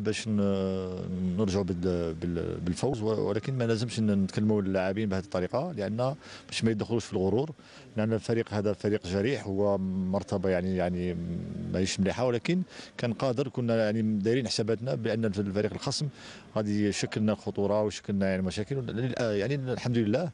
باش نرجعوا بالفوز ولكن ما لازمش نتكلموا اللاعبين بهذه الطريقه لان باش ما يدخلوش في الغرور لان الفريق هذا فريق جريح هو مرتبه يعني يعني ماهيش مليحه ولكن كان قادر كنا يعني دايرين حساباتنا بان الفريق الخصم غادي يشكل لنا خطوره ويشكل لنا يعني مشاكل يعني الحمد لله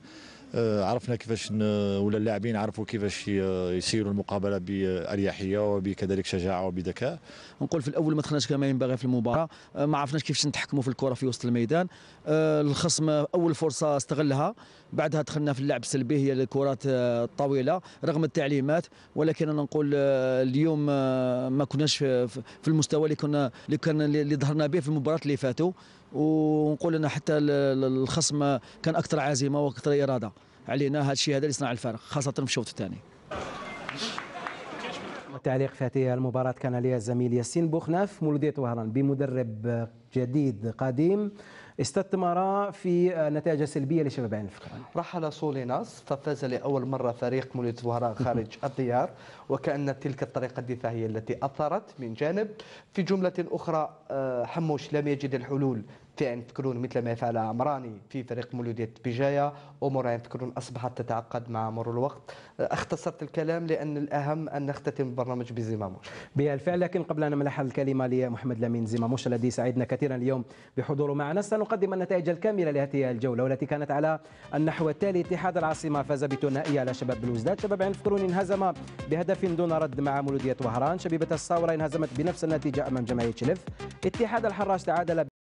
آه، عرفنا كيفاش ولا اللاعبين عرفوا كيفاش يسيروا المقابله باريحيه وبكذلك شجاعه وبذكاء نقول في الاول ما دخلناش كما ينبغي في المباراه آه، ما عرفناش كيفاش نتحكموا في الكره في وسط الميدان آه، الخصم اول فرصه استغلها بعدها دخلنا في اللعب السلبي هي الكرات آه، الطويله رغم التعليمات ولكن انا نقول آه، اليوم آه، ما كناش في المستوى اللي كنا اللي كان اللي ظهرنا به في المباراه اللي فاتوا ونقول انا حتى الخصم كان اكثر عزيمه واكثر اراده علينا هذا الشيء هذا اللي صنع الفارق خاصه في الشوط الثاني تعليق في هذه المباراة كان لي الزميل ياسين بوخناف مولودية وهران بمدرب جديد قديم استثمر في آه، نتائج سلبيه لشباب عين الفقران. رحل سوليناس ففاز لاول مره فريق موليت زهراء خارج الديار وكان تلك الطريقه الدفاعيه التي اثرت من جانب في جمله اخرى آه، حموش لم يجد الحلول في عين فكرون مثل ما فعل عمراني في فريق مولودية بجاية أمور عين فكرون أصبحت تتعقد مع مرور الوقت اختصرت الكلام لأن الأهم أن نختتم البرنامج بزماموش بالفعل لكن قبل أن نمنح الكلمة لمحمد لامين زماموش الذي سعدنا كثيرا اليوم بحضوره معنا سنقدم النتائج الكاملة لهذه الجولة والتي كانت على النحو التالي اتحاد العاصمة فاز بثنائية على شباب بلوزداد شباب عين فكرون انهزم بهدف دون رد مع مولودية وهران شبيبة الصاورة انهزمت بنفس النتيجة أمام جمعية شلف اتحاد الحراش تعادل